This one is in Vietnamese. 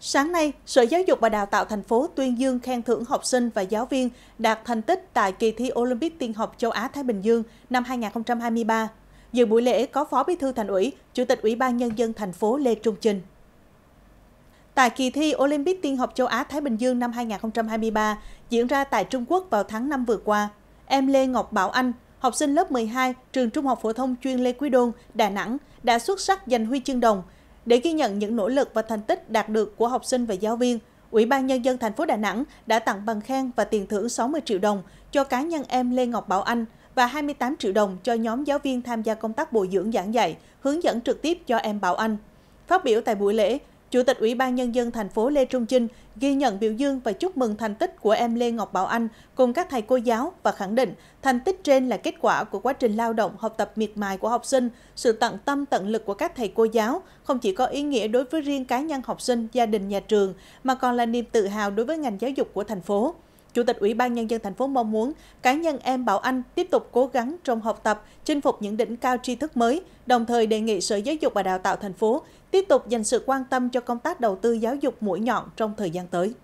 Sáng nay, Sở Giáo dục và Đào tạo thành phố tuyên dương khen thưởng học sinh và giáo viên đạt thành tích tại kỳ thi Olympic tiên học châu Á Thái Bình Dương năm 2023. Dự buổi lễ có Phó Bí thư Thành ủy, Chủ tịch Ủy ban nhân dân thành phố Lê Trung Trinh. Tại kỳ thi Olympic tiên học châu Á Thái Bình Dương năm 2023 diễn ra tại Trung Quốc vào tháng 5 vừa qua, em Lê Ngọc Bảo Anh, học sinh lớp 12, trường Trung học phổ thông chuyên Lê Quý Đôn, Đà Nẵng đã xuất sắc giành huy chương đồng để ghi nhận những nỗ lực và thành tích đạt được của học sinh và giáo viên, Ủy ban Nhân dân thành phố Đà Nẵng đã tặng bằng khen và tiền thưởng 60 triệu đồng cho cá nhân em Lê Ngọc Bảo Anh và 28 triệu đồng cho nhóm giáo viên tham gia công tác bồi dưỡng giảng dạy, hướng dẫn trực tiếp cho em Bảo Anh. Phát biểu tại buổi lễ, Chủ tịch Ủy ban Nhân dân thành phố Lê Trung Chinh ghi nhận biểu dương và chúc mừng thành tích của em Lê Ngọc Bảo Anh cùng các thầy cô giáo và khẳng định thành tích trên là kết quả của quá trình lao động học tập miệt mài của học sinh, sự tận tâm tận lực của các thầy cô giáo không chỉ có ý nghĩa đối với riêng cá nhân học sinh, gia đình, nhà trường mà còn là niềm tự hào đối với ngành giáo dục của thành phố. Chủ tịch Ủy ban Nhân dân thành phố mong muốn cá nhân em Bảo Anh tiếp tục cố gắng trong học tập, chinh phục những đỉnh cao tri thức mới, đồng thời đề nghị Sở Giáo dục và Đào tạo thành phố tiếp tục dành sự quan tâm cho công tác đầu tư giáo dục mũi nhọn trong thời gian tới.